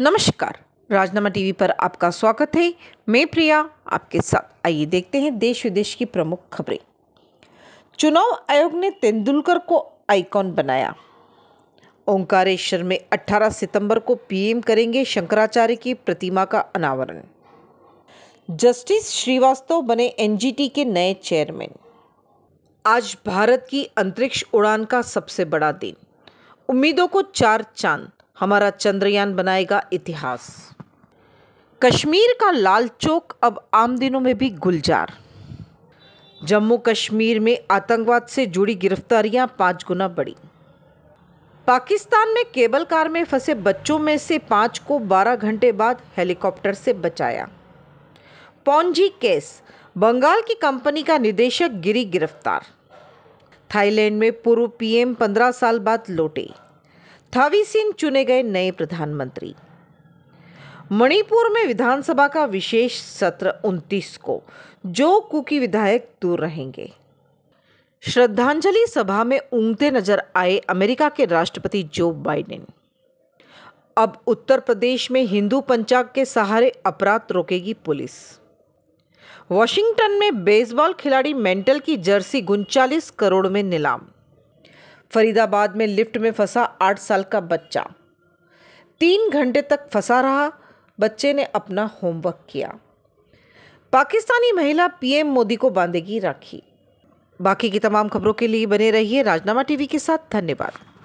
नमस्कार राजनामा टीवी पर आपका स्वागत है मैं प्रिया आपके साथ आइए देखते हैं देश विदेश की प्रमुख खबरें चुनाव आयोग ने तेंदुलकर को आइकॉन बनाया ओंकारेश्वर में 18 सितंबर को पीएम करेंगे शंकराचार्य की प्रतिमा का अनावरण जस्टिस श्रीवास्तव बने एनजीटी के नए चेयरमैन आज भारत की अंतरिक्ष उड़ान का सबसे बड़ा दिन उम्मीदों को चार चांद हमारा चंद्रयान बनाएगा इतिहास कश्मीर का लाल चौक अब आम दिनों में भी गुलजार जम्मू कश्मीर में आतंकवाद से जुड़ी गिरफ्तारियां पांच गुना बढ़ी पाकिस्तान में केबल कार में फंसे बच्चों में से पांच को 12 घंटे बाद हेलीकॉप्टर से बचाया पौजी केस बंगाल की कंपनी का निदेशक गिरी गिरफ्तार थाईलैंड में पूर्व पीएम 15 साल बाद लौटे अट्ठावीसिन चुने गए नए प्रधानमंत्री मणिपुर में विधानसभा का विशेष सत्र 29 को जो कुकी विधायक दूर रहेंगे श्रद्धांजलि सभा में ऊंगते नजर आए अमेरिका के राष्ट्रपति जो बाइडेन अब उत्तर प्रदेश में हिंदू पंचाग के सहारे अपराध रोकेगी पुलिस वॉशिंगटन में बेसबॉल खिलाड़ी मेंटल की जर्सी उनचालीस करोड़ में नीलाम फरीदाबाद में लिफ्ट में फंसा आठ साल का बच्चा तीन घंटे तक फंसा रहा बच्चे ने अपना होमवर्क किया पाकिस्तानी महिला पीएम मोदी को बांधेगी राखी बाकी की तमाम खबरों के लिए बने रहिए राजनामा टीवी के साथ धन्यवाद